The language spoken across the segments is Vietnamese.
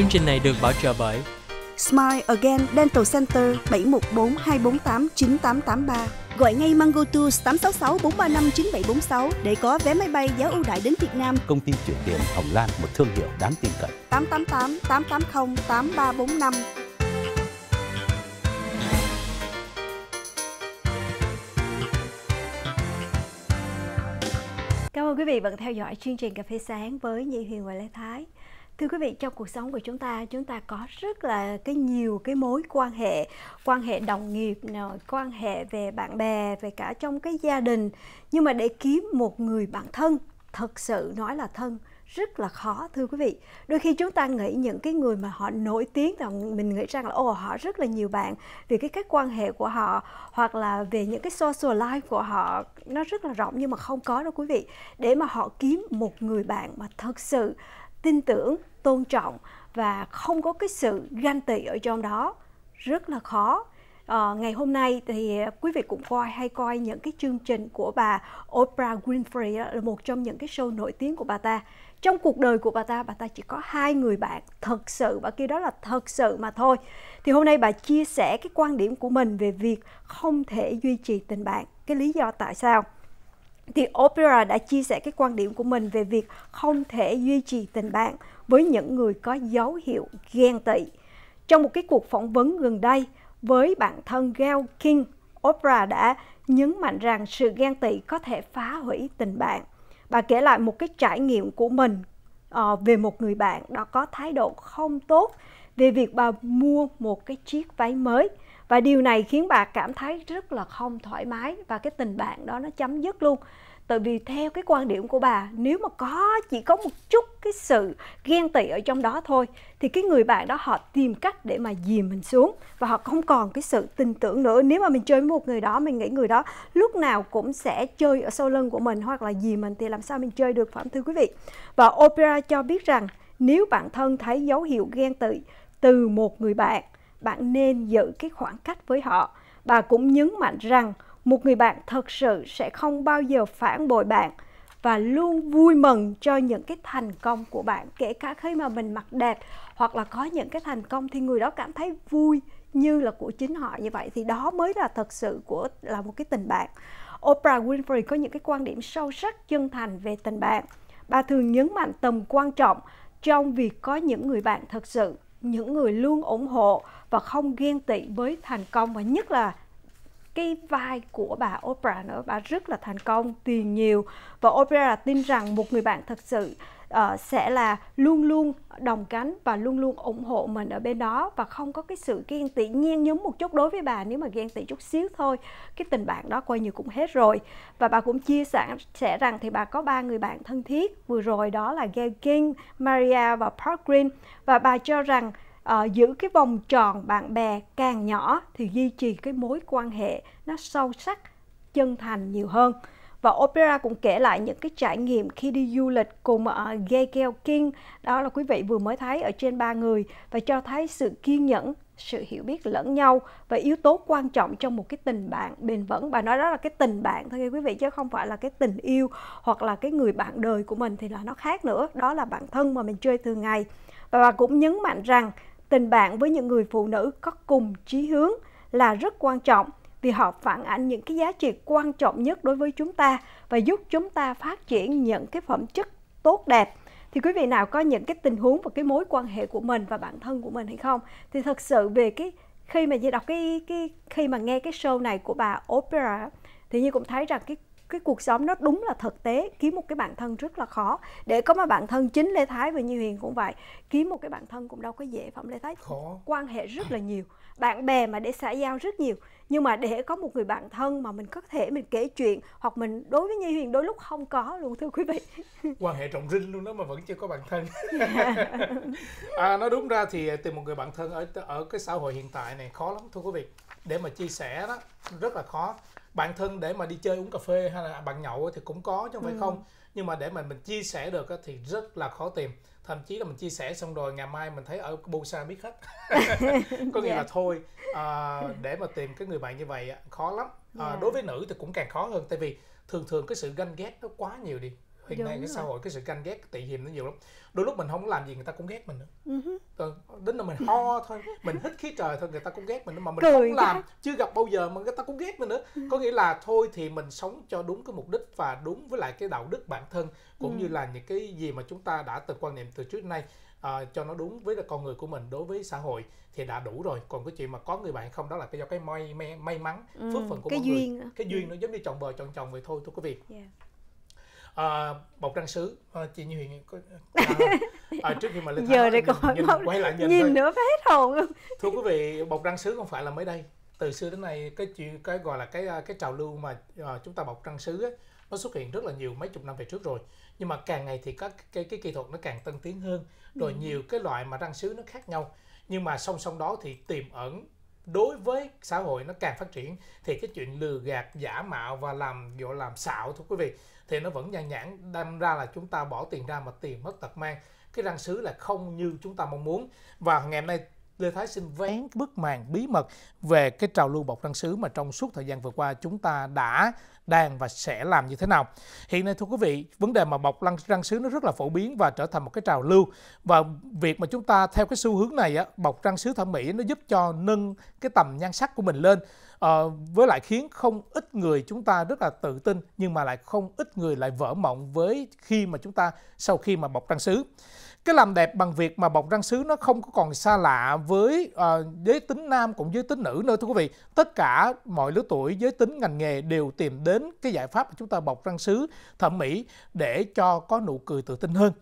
Chương trình này được bảo trợ bởi Smile Again Dental Center 714 248 9883. Gọi ngay Mango Tours 866 435 9746 để có vé máy bay giá ưu đãi đến Việt Nam. Công ty chuyển tiền Hồng Lan, một thương hiệu đáng tin cậy. 888 880 8345. Cảm ơn quý vị vẫn theo dõi chương trình Cà phê sáng với Nhi Huyền và Lê Thái thưa quý vị trong cuộc sống của chúng ta chúng ta có rất là cái nhiều cái mối quan hệ quan hệ đồng nghiệp quan hệ về bạn bè về cả trong cái gia đình nhưng mà để kiếm một người bạn thân thật sự nói là thân rất là khó thưa quý vị đôi khi chúng ta nghĩ những cái người mà họ nổi tiếng là mình nghĩ rằng là ồ họ rất là nhiều bạn vì cái cách quan hệ của họ hoặc là về những cái social life của họ nó rất là rộng nhưng mà không có đâu quý vị để mà họ kiếm một người bạn mà thật sự tin tưởng tôn trọng và không có cái sự ganh tị ở trong đó rất là khó à, ngày hôm nay thì quý vị cũng coi hay coi những cái chương trình của bà Oprah Winfrey là một trong những cái show nổi tiếng của bà ta trong cuộc đời của bà ta bà ta chỉ có hai người bạn thật sự và kia đó là thật sự mà thôi thì hôm nay bà chia sẻ cái quan điểm của mình về việc không thể duy trì tình bạn cái lý do tại sao thì Opera đã chia sẻ cái quan điểm của mình về việc không thể duy trì tình bạn với những người có dấu hiệu ghen tị. Trong một cái cuộc phỏng vấn gần đây với bạn thân Gail King, Opera đã nhấn mạnh rằng sự ghen tị có thể phá hủy tình bạn. Bà kể lại một cái trải nghiệm của mình ờ, về một người bạn đã có thái độ không tốt về việc bà mua một cái chiếc váy mới và điều này khiến bà cảm thấy rất là không thoải mái và cái tình bạn đó nó chấm dứt luôn tại vì theo cái quan điểm của bà nếu mà có chỉ có một chút cái sự ghen tị ở trong đó thôi thì cái người bạn đó họ tìm cách để mà dìm mình xuống và họ không còn cái sự tin tưởng nữa nếu mà mình chơi với một người đó mình nghĩ người đó lúc nào cũng sẽ chơi ở sau lưng của mình hoặc là dìm mình thì làm sao mình chơi được phải thưa quý vị và opera cho biết rằng nếu bản thân thấy dấu hiệu ghen tị từ một người bạn bạn nên giữ cái khoảng cách với họ. Bà cũng nhấn mạnh rằng một người bạn thật sự sẽ không bao giờ phản bội bạn và luôn vui mừng cho những cái thành công của bạn kể cả khi mà mình mặc đẹp hoặc là có những cái thành công thì người đó cảm thấy vui như là của chính họ như vậy thì đó mới là thật sự của là một cái tình bạn Oprah Winfrey có những cái quan điểm sâu sắc chân thành về tình bạn bà thường nhấn mạnh tầm quan trọng trong việc có những người bạn thật sự những người luôn ủng hộ và không ghen tị với thành công và nhất là cái vai của bà Oprah nữa bà rất là thành công tiền nhiều và Oprah tin rằng một người bạn thật sự uh, sẽ là luôn luôn đồng cánh và luôn luôn ủng hộ mình ở bên đó và không có cái sự ghen tị nhen nhúm một chút đối với bà nếu mà ghen tị chút xíu thôi cái tình bạn đó coi như cũng hết rồi và bà cũng chia sẻ sẽ rằng thì bà có ba người bạn thân thiết vừa rồi đó là Gail King, Maria và Park Green và bà cho rằng uh, giữ cái vòng tròn bạn bè càng nhỏ thì duy trì cái mối quan hệ nó sâu sắc chân thành nhiều hơn và opera cũng kể lại những cái trải nghiệm khi đi du lịch cùng uh, ờ, Gayle King đó là quý vị vừa mới thấy ở trên ba người và cho thấy sự kiên nhẫn sự hiểu biết lẫn nhau và yếu tố quan trọng trong một cái tình bạn bền vững bà nói đó là cái tình bạn thôi quý vị chứ không phải là cái tình yêu hoặc là cái người bạn đời của mình thì là nó khác nữa đó là bạn thân mà mình chơi thường ngày và bà cũng nhấn mạnh rằng tình bạn với những người phụ nữ có cùng chí hướng là rất quan trọng vì họ phản ánh những cái giá trị quan trọng nhất đối với chúng ta và giúp chúng ta phát triển những cái phẩm chất tốt đẹp thì quý vị nào có những cái tình huống và cái mối quan hệ của mình và bản thân của mình hay không thì thật sự về cái khi mà như đọc cái cái khi mà nghe cái show này của bà Oprah thì như cũng thấy rằng cái cái cuộc sống nó đúng là thực tế kiếm một cái bạn thân rất là khó để có mà bạn thân chính lê thái và như hiền cũng vậy kiếm một cái bạn thân cũng đâu có dễ phẩm lê thái khó quan hệ rất là nhiều bạn bè mà để xã giao rất nhiều nhưng mà để có một người bạn thân mà mình có thể mình kể chuyện hoặc mình đối với như hiền đôi lúc không có luôn thưa quý vị quan hệ trọng rinh luôn đó mà vẫn chưa có bạn thân yeah. à, nói đúng ra thì tìm một người bạn thân ở ở cái xã hội hiện tại này khó lắm thưa quý vị để mà chia sẻ đó rất là khó bạn thân để mà đi chơi uống cà phê hay là bạn nhậu thì cũng có chứ không ừ. phải không nhưng mà để mà mình chia sẻ được thì rất là khó tìm thậm chí là mình chia sẻ xong rồi ngày mai mình thấy ở Busan biết hết có nghĩa yeah. là dạ. thôi à, để mà tìm cái người bạn như vậy khó lắm à, yeah. Dạ. đối với nữ thì cũng càng khó hơn tại vì thường thường cái sự ganh ghét nó quá nhiều đi hiện Đúng nay cái xã hội cái sự canh ghét tị hiềm nó nhiều lắm đôi lúc mình không làm gì người ta cũng ghét mình nữa ừ. Ờ, đến là mình ho thôi mình hít khí trời thôi người ta cũng ghét mình nữa mà mình Cười không làm đó. chưa gặp bao giờ mà người ta cũng ghét mình nữa ừ. có nghĩa là thôi thì mình sống cho đúng cái mục đích và đúng với lại cái đạo đức bản thân cũng ừ. như là những cái gì mà chúng ta đã từng quan niệm từ trước nay à, cho nó đúng với là con người của mình đối với xã hội thì đã đủ rồi còn cái chuyện mà có người bạn không đó là cái do cái may may, may mắn ừ, phước phần của cái mọi duyên người cái duyên ừ. nó giống như chồng vợ chồng chồng vậy thôi thưa quý vị yeah à, bọc răng sứ à, chị như huyền có à, à, trước khi mà lên giờ để coi nhìn, bọc, quay lại nhìn, nhìn thôi. nữa phải hết hồn luôn thưa quý vị bọc răng sứ không phải là mới đây từ xưa đến nay cái chuyện cái gọi là cái à, cái trào lưu mà à, chúng ta bọc răng sứ ấy, nó xuất hiện rất là nhiều mấy chục năm về trước rồi nhưng mà càng ngày thì các cái cái kỹ thuật nó càng tân tiến hơn rồi ừ. nhiều cái loại mà răng sứ nó khác nhau nhưng mà song song đó thì tiềm ẩn đối với xã hội nó càng phát triển thì cái chuyện lừa gạt giả mạo và làm gọi làm xạo thưa quý vị thì nó vẫn nhàn nhãn đâm ra là chúng ta bỏ tiền ra mà tiền mất tật mang cái răng sứ là không như chúng ta mong muốn và ngày hôm nay Lê Thái xin vén bức màn bí mật về cái trào lưu bọc răng sứ mà trong suốt thời gian vừa qua chúng ta đã đang và sẽ làm như thế nào. Hiện nay thưa quý vị, vấn đề mà bọc lăng răng sứ nó rất là phổ biến và trở thành một cái trào lưu và việc mà chúng ta theo cái xu hướng này á, bọc răng sứ thẩm mỹ nó giúp cho nâng cái tầm nhan sắc của mình lên. À, với lại khiến không ít người chúng ta rất là tự tin nhưng mà lại không ít người lại vỡ mộng với khi mà chúng ta sau khi mà bọc răng sứ cái làm đẹp bằng việc mà bọc răng sứ nó không có còn xa lạ với uh, giới tính nam cũng giới tính nữ nữa thưa quý vị tất cả mọi lứa tuổi giới tính ngành nghề đều tìm đến cái giải pháp mà chúng ta bọc răng sứ thẩm mỹ để cho có nụ cười tự tin hơn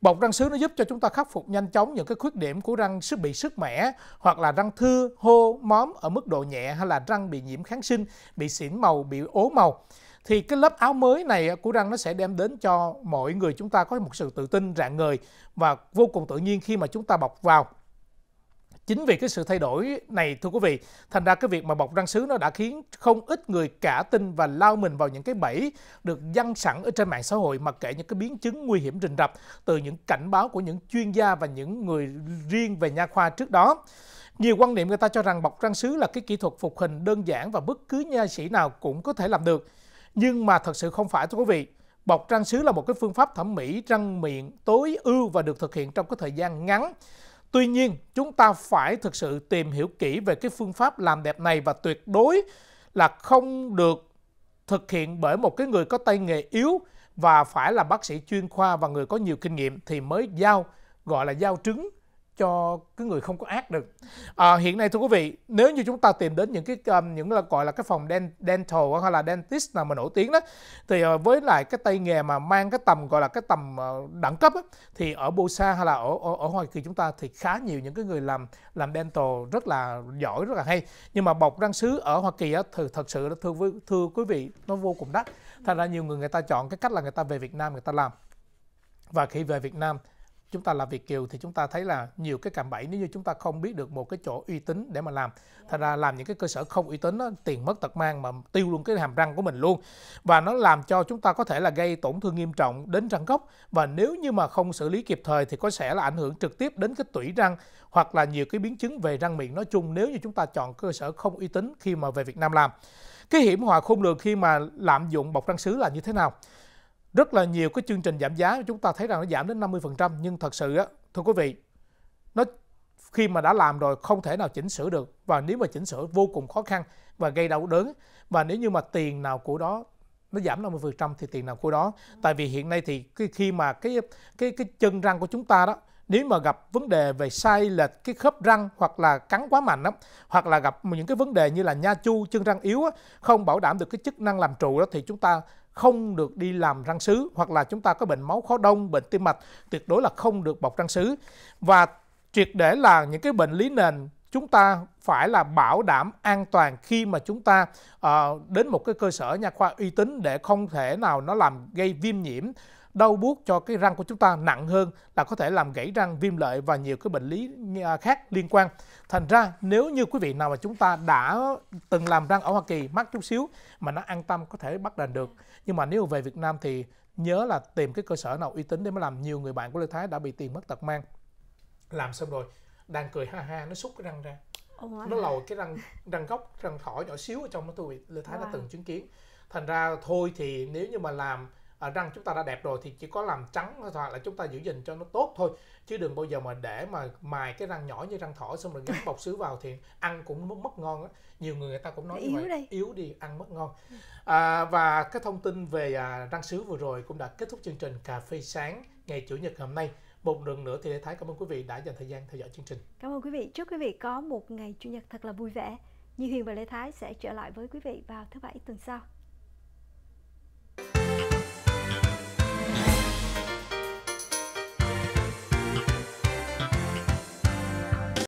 Bọc răng sứ nó giúp cho chúng ta khắc phục nhanh chóng những cái khuyết điểm của răng sứ bị sức mẻ hoặc là răng thưa, hô, móm ở mức độ nhẹ hay là răng bị nhiễm kháng sinh, bị xỉn màu, bị ố màu thì cái lớp áo mới này của răng nó sẽ đem đến cho mọi người chúng ta có một sự tự tin rạng ngời và vô cùng tự nhiên khi mà chúng ta bọc vào chính vì cái sự thay đổi này thưa quý vị thành ra cái việc mà bọc răng sứ nó đã khiến không ít người cả tin và lao mình vào những cái bẫy được dăng sẵn ở trên mạng xã hội mà kể những cái biến chứng nguy hiểm rình rập từ những cảnh báo của những chuyên gia và những người riêng về nha khoa trước đó nhiều quan niệm người ta cho rằng bọc răng sứ là cái kỹ thuật phục hình đơn giản và bất cứ nha sĩ nào cũng có thể làm được nhưng mà thật sự không phải thưa quý vị bọc răng sứ là một cái phương pháp thẩm mỹ răng miệng tối ưu và được thực hiện trong cái thời gian ngắn tuy nhiên chúng ta phải thực sự tìm hiểu kỹ về cái phương pháp làm đẹp này và tuyệt đối là không được thực hiện bởi một cái người có tay nghề yếu và phải là bác sĩ chuyên khoa và người có nhiều kinh nghiệm thì mới giao gọi là giao trứng cho cái người không có ác được à, hiện nay thưa quý vị nếu như chúng ta tìm đến những cái um, những là gọi là cái phòng dental hoặc là dentist nào mà nổi tiếng đó thì uh, với lại cái tay nghề mà mang cái tầm gọi là cái tầm uh, đẳng cấp á, thì ở Busa hay là ở, ở ở Hoa Kỳ chúng ta thì khá nhiều những cái người làm làm dental rất là giỏi rất là hay nhưng mà bọc răng sứ ở Hoa Kỳ á, thì thật sự đó thưa với thưa quý vị nó vô cùng đắt thành ra nhiều người người ta chọn cái cách là người ta về Việt Nam người ta làm và khi về Việt Nam chúng ta làm Việt Kiều thì chúng ta thấy là nhiều cái cạm bẫy nếu như chúng ta không biết được một cái chỗ uy tín để mà làm. Thật ra làm những cái cơ sở không uy tín đó, tiền mất tật mang mà tiêu luôn cái hàm răng của mình luôn. Và nó làm cho chúng ta có thể là gây tổn thương nghiêm trọng đến răng gốc và nếu như mà không xử lý kịp thời thì có sẽ là ảnh hưởng trực tiếp đến cái tủy răng hoặc là nhiều cái biến chứng về răng miệng nói chung nếu như chúng ta chọn cơ sở không uy tín khi mà về Việt Nam làm. Cái hiểm họa khôn lường khi mà lạm dụng bọc răng sứ là như thế nào? rất là nhiều cái chương trình giảm giá chúng ta thấy rằng nó giảm đến 50% nhưng thật sự á, thưa quý vị, nó khi mà đã làm rồi không thể nào chỉnh sửa được và nếu mà chỉnh sửa vô cùng khó khăn và gây đau đớn và nếu như mà tiền nào của đó nó giảm 50% thì tiền nào của đó. Tại vì hiện nay thì cái, khi mà cái cái cái chân răng của chúng ta đó nếu mà gặp vấn đề về sai lệch cái khớp răng hoặc là cắn quá mạnh đó, hoặc là gặp những cái vấn đề như là nha chu chân răng yếu đó, không bảo đảm được cái chức năng làm trụ đó thì chúng ta không được đi làm răng sứ hoặc là chúng ta có bệnh máu khó đông, bệnh tim mạch tuyệt đối là không được bọc răng sứ. Và triệt để là những cái bệnh lý nền chúng ta phải là bảo đảm an toàn khi mà chúng ta uh, đến một cái cơ sở nha khoa uy tín để không thể nào nó làm gây viêm nhiễm đau buốt cho cái răng của chúng ta nặng hơn là có thể làm gãy răng viêm lợi và nhiều cái bệnh lý à, khác liên quan thành ra nếu như quý vị nào mà chúng ta đã từng làm răng ở Hoa Kỳ mắc chút xíu mà nó an tâm có thể bắt đền được nhưng mà nếu về Việt Nam thì nhớ là tìm cái cơ sở nào uy tín để mới làm nhiều người bạn của Lê Thái đã bị tiền mất tật mang làm xong rồi đang cười ha ha nó xúc cái răng ra nó lòi cái răng răng góc răng thỏi nhỏ xíu ở trong đó tôi Lê Thái đã từng chứng kiến thành ra thôi thì nếu như mà làm à, ờ, răng chúng ta đã đẹp rồi thì chỉ có làm trắng thôi là chúng ta giữ gìn cho nó tốt thôi chứ đừng bao giờ mà để mà mài cái răng nhỏ như răng thỏ xong rồi gắn bọc sứ vào thì ăn cũng mất mất ngon á nhiều người người ta cũng nói yếu như vậy yếu đi ăn mất ngon ừ. à, và cái thông tin về à, răng sứ vừa rồi cũng đã kết thúc chương trình cà phê sáng ngày chủ nhật hôm nay một lần nữa thì Lê Thái cảm ơn quý vị đã dành thời gian theo dõi chương trình. Cảm ơn quý vị. Chúc quý vị có một ngày Chủ nhật thật là vui vẻ. Như Huyền và Lê Thái sẽ trở lại với quý vị vào thứ Bảy tuần sau.